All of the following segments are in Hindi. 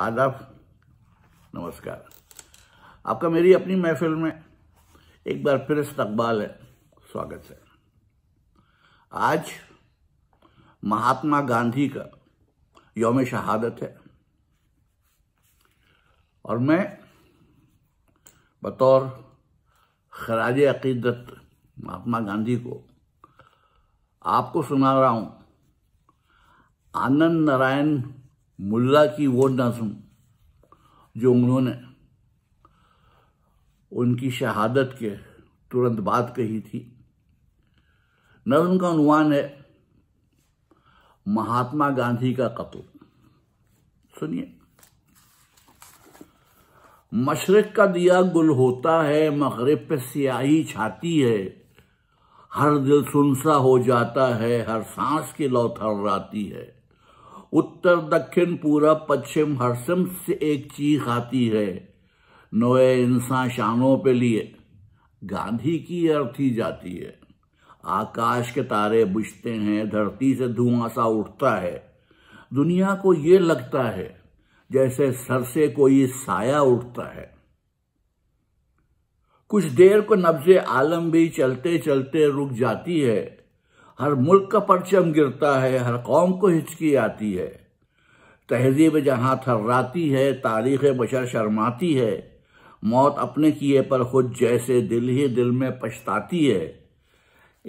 आदाब नमस्कार आपका मेरी अपनी महफिल में एक बार फिर इस्तकबाल है स्वागत है आज महात्मा गांधी का योम शहादत है और मैं बतौर खराज अकीदत महात्मा गांधी को आपको सुना रहा हूँ आनंद नारायण मुल्ला की वो ना सुन जो उन्होंने उनकी शहादत के तुरंत बात कही थी नज़म का अनुमान है महात्मा गांधी का कत्ल सुनिए मशरक का दिया गुल होता है मगरब पे स्याही छाती है हर दिल सुनसा हो जाता है हर सांस की लौथर आती है उत्तर दक्षिण पूरब पश्चिम हरसिम से एक चीख आती है नोए इंसान शानों पे लिए गांधी की अर्थी जाती है आकाश के तारे बुझते हैं धरती से धुआं सा उठता है दुनिया को ये लगता है जैसे सर से कोई साया उठता है कुछ देर को नब्जे आलम भी चलते चलते रुक जाती है हर मुल्क का परचम गिरता है हर कौम को हिचकी आती है तहजीब जहाँ थर्राती है तारीख बशर शर्माती है मौत अपने किए पर खुद जैसे दिल ही दिल में पछताती है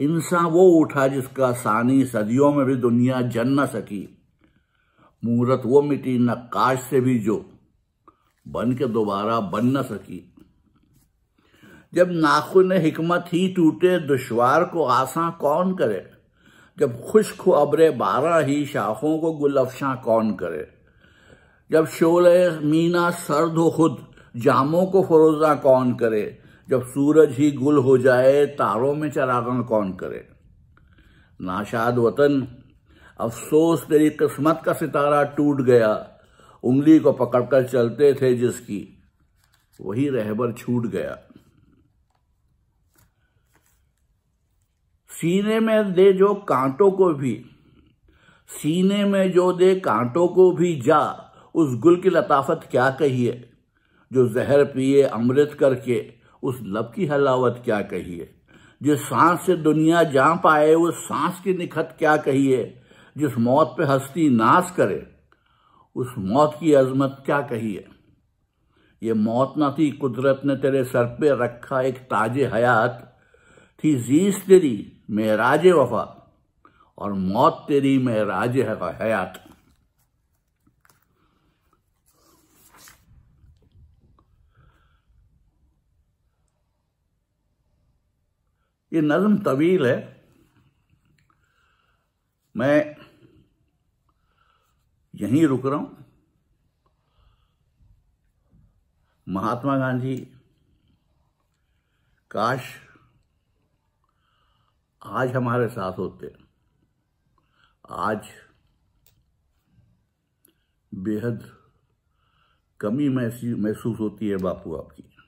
इंसान वो उठा जिसका सानी सदियों में भी दुनिया जन न सकी मूरत वो मिटी नक्काश से भी जो बन के दोबारा बन न सकी जब नाखुन हिकमत ही टूटे दुश्वार को आसा कौन करे जब खुश्क अबरे बारह ही शाखों को गुल अफशा कौन करे जब शोले मीना सर्द हो खुद जामों को फरोजा कौन करे जब सूरज ही गुल हो जाए तारों में चरागन कौन करे नाशाद वतन अफसोस तेरी किस्मत का सितारा टूट गया उंगली को पकड़कर चलते थे जिसकी वही रहबर छूट गया सीने में दे जो कांटों को भी सीने में जो दे कांटों को भी जा उस गुल की लताफत क्या कहिए जो जहर पिए अमृत करके उस लब की हलावत क्या कहिए जिस सांस से दुनिया जा पाए उस सांस की निखत क्या कहिए जिस मौत पे हस्ती नाश करे उस मौत की अजमत क्या कहिए ये मौत ना थी कुदरत ने तेरे सर पे रखा एक ताजे हयात थी जीस तेरी मेराज वफा और मौत तेरी मेराज हयात ये नज़म तवील है मैं यहीं रुक रहा हूं महात्मा गांधी काश आज हमारे साथ होते आज बेहद कमी महसूस होती है बापू आपकी